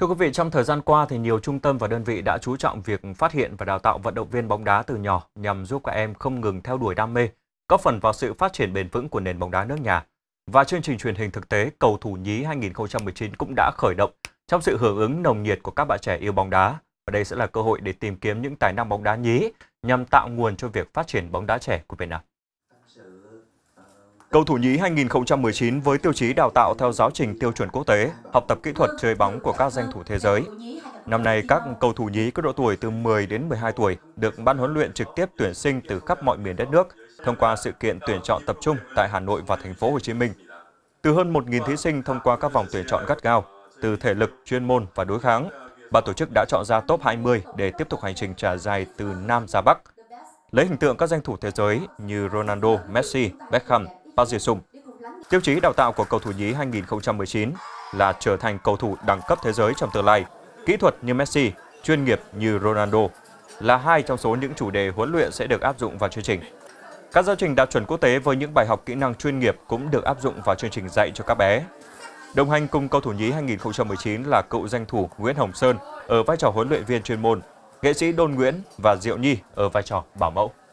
Thưa quý vị, trong thời gian qua thì nhiều trung tâm và đơn vị đã chú trọng việc phát hiện và đào tạo vận động viên bóng đá từ nhỏ nhằm giúp các em không ngừng theo đuổi đam mê, góp phần vào sự phát triển bền vững của nền bóng đá nước nhà. Và chương trình truyền hình thực tế Cầu thủ nhí 2019 cũng đã khởi động trong sự hưởng ứng nồng nhiệt của các bạn trẻ yêu bóng đá. Và đây sẽ là cơ hội để tìm kiếm những tài năng bóng đá nhí nhằm tạo nguồn cho việc phát triển bóng đá trẻ của Việt Nam. Cầu thủ nhí 2019 với tiêu chí đào tạo theo giáo trình tiêu chuẩn quốc tế, học tập kỹ thuật chơi bóng của các danh thủ thế giới. Năm nay, các cầu thủ nhí có độ tuổi từ 10 đến 12 tuổi được ban huấn luyện trực tiếp tuyển sinh từ khắp mọi miền đất nước thông qua sự kiện tuyển chọn tập trung tại Hà Nội và thành phố Hồ Chí Minh. Từ hơn 1.000 thí sinh thông qua các vòng tuyển chọn gắt gao, từ thể lực, chuyên môn và đối kháng, ban tổ chức đã chọn ra top 20 để tiếp tục hành trình trải dài từ Nam ra Bắc. Lấy hình tượng các danh thủ thế giới như Ronaldo, Messi, Beckham, Park Ji-sung. Tiêu chí đào tạo của cầu thủ nhí 2019 là trở thành cầu thủ đẳng cấp thế giới trong tương lai, kỹ thuật như Messi, chuyên nghiệp như Ronaldo là hai trong số những chủ đề huấn luyện sẽ được áp dụng vào chương trình. Các giáo trình đạt chuẩn quốc tế với những bài học kỹ năng chuyên nghiệp cũng được áp dụng vào chương trình dạy cho các bé. Đồng hành cùng cầu thủ nhí 2019 là cựu danh thủ Nguyễn Hồng Sơn ở vai trò huấn luyện viên chuyên môn, nghệ sĩ Đôn Nguyễn và Diệu Nhi ở vai trò bảo mẫu.